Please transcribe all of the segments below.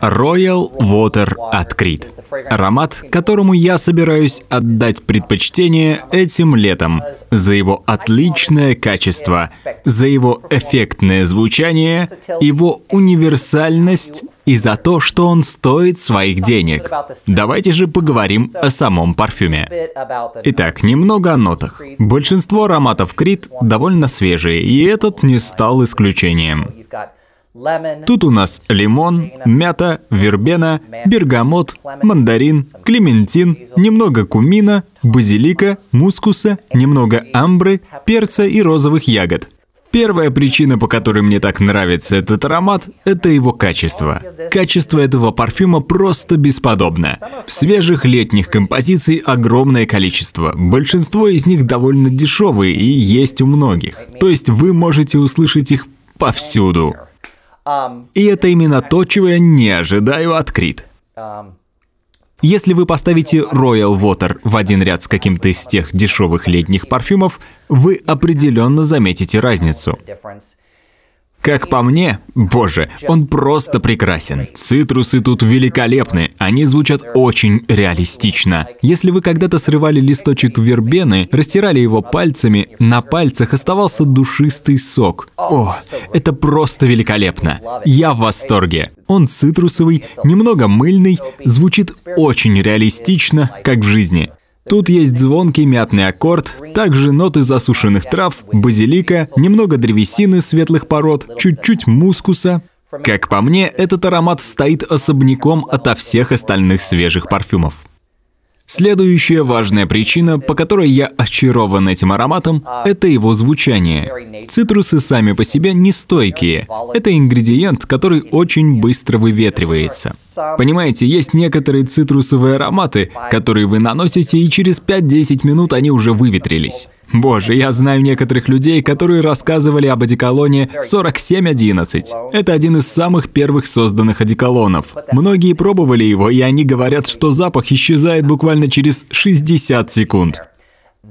Royal Water открыт. Аромат, которому я собираюсь отдать предпочтение этим летом. За его отличное качество, за его эффектное звучание, его универсальность и за то, что он стоит своих денег. Давайте же поговорим о самом парфюме. Итак, немного о нотах. Большинство ароматов Крит довольно свежие, и этот не стал исключением. Тут у нас лимон, мята, вербена, бергамот, мандарин, клементин, немного кумина, базилика, мускуса, немного амбры, перца и розовых ягод. Первая причина, по которой мне так нравится этот аромат, это его качество. Качество этого парфюма просто бесподобно. Свежих летних композиций огромное количество. Большинство из них довольно дешевые и есть у многих. То есть вы можете услышать их повсюду. Um, И это именно то, чего я не ожидаю от Крит. Um, Если вы поставите Royal Water в один ряд с каким-то из тех дешевых летних парфюмов, вы определенно заметите разницу. Как по мне, боже, он просто прекрасен. Цитрусы тут великолепны, они звучат очень реалистично. Если вы когда-то срывали листочек вербены, растирали его пальцами, на пальцах оставался душистый сок. О, это просто великолепно. Я в восторге. Он цитрусовый, немного мыльный, звучит очень реалистично, как в жизни. Тут есть звонкий мятный аккорд, также ноты засушенных трав, базилика, немного древесины светлых пород, чуть-чуть мускуса. Как по мне, этот аромат стоит особняком ото всех остальных свежих парфюмов. Следующая важная причина, по которой я очарован этим ароматом, это его звучание. Цитрусы сами по себе нестойкие. Это ингредиент, который очень быстро выветривается. Понимаете, есть некоторые цитрусовые ароматы, которые вы наносите, и через 5-10 минут они уже выветрились. Боже, я знаю некоторых людей, которые рассказывали об одеколоне 4711. Это один из самых первых созданных одеколонов. Многие пробовали его, и они говорят, что запах исчезает буквально через 60 секунд.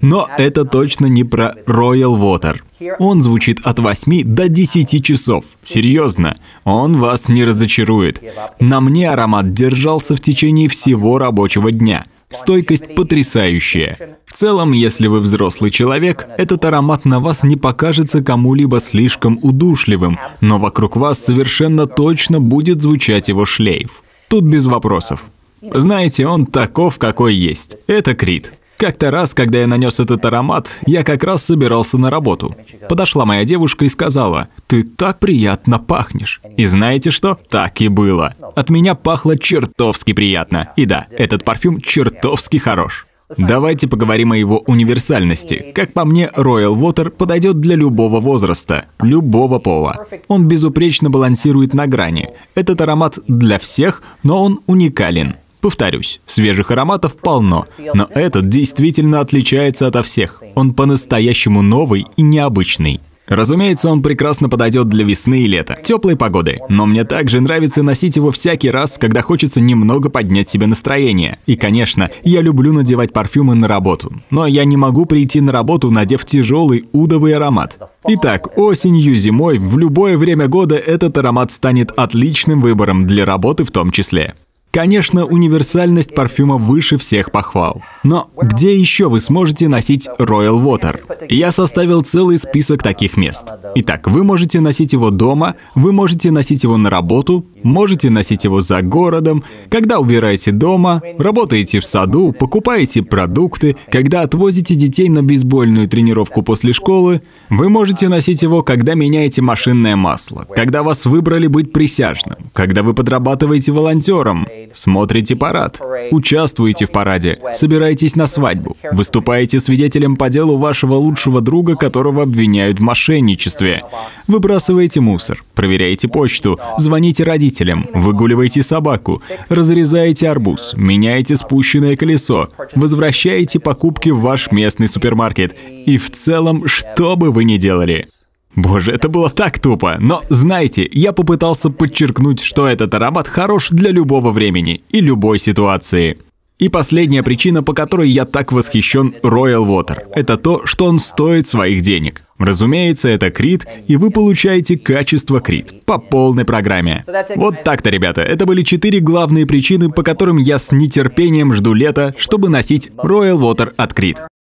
Но это точно не про Royal Water. Он звучит от 8 до 10 часов. Серьезно, он вас не разочарует. На мне аромат держался в течение всего рабочего дня — Стойкость потрясающая. В целом, если вы взрослый человек, этот аромат на вас не покажется кому-либо слишком удушливым, но вокруг вас совершенно точно будет звучать его шлейф. Тут без вопросов. Знаете, он таков, какой есть. Это Крит. Как-то раз, когда я нанес этот аромат, я как раз собирался на работу. Подошла моя девушка и сказала, «Ты так приятно пахнешь». И знаете что? Так и было. От меня пахло чертовски приятно. И да, этот парфюм чертовски хорош. Давайте поговорим о его универсальности. Как по мне, Royal Water подойдет для любого возраста, любого пола. Он безупречно балансирует на грани. Этот аромат для всех, но он уникален. Повторюсь, свежих ароматов полно, но этот действительно отличается ото всех. Он по-настоящему новый и необычный. Разумеется, он прекрасно подойдет для весны и лета, теплой погоды, но мне также нравится носить его всякий раз, когда хочется немного поднять себе настроение. И, конечно, я люблю надевать парфюмы на работу, но я не могу прийти на работу, надев тяжелый удовый аромат. Итак, осенью, зимой, в любое время года этот аромат станет отличным выбором для работы в том числе. Конечно, универсальность парфюма выше всех похвал. Но где еще вы сможете носить Royal Water? Я составил целый список таких мест. Итак, вы можете носить его дома, вы можете носить его на работу, можете носить его за городом, когда убираете дома, работаете в саду, покупаете продукты, когда отвозите детей на бейсбольную тренировку после школы, вы можете носить его, когда меняете машинное масло, когда вас выбрали быть присяжным, когда вы подрабатываете волонтером, Смотрите парад, участвуете в параде, собираетесь на свадьбу, выступаете свидетелем по делу вашего лучшего друга, которого обвиняют в мошенничестве. Выбрасываете мусор, проверяете почту, звоните родителям, выгуливаете собаку, разрезаете арбуз, меняете спущенное колесо, возвращаете покупки в ваш местный супермаркет. И в целом, что бы вы ни делали – Боже, это было так тупо. Но знаете, я попытался подчеркнуть, что этот аромат хорош для любого времени и любой ситуации. И последняя причина, по которой я так восхищен Royal Water, это то, что он стоит своих денег. Разумеется, это Крит, и вы получаете качество Крит по полной программе. Вот так-то, ребята, это были четыре главные причины, по которым я с нетерпением жду лета, чтобы носить Royal Water от Крит.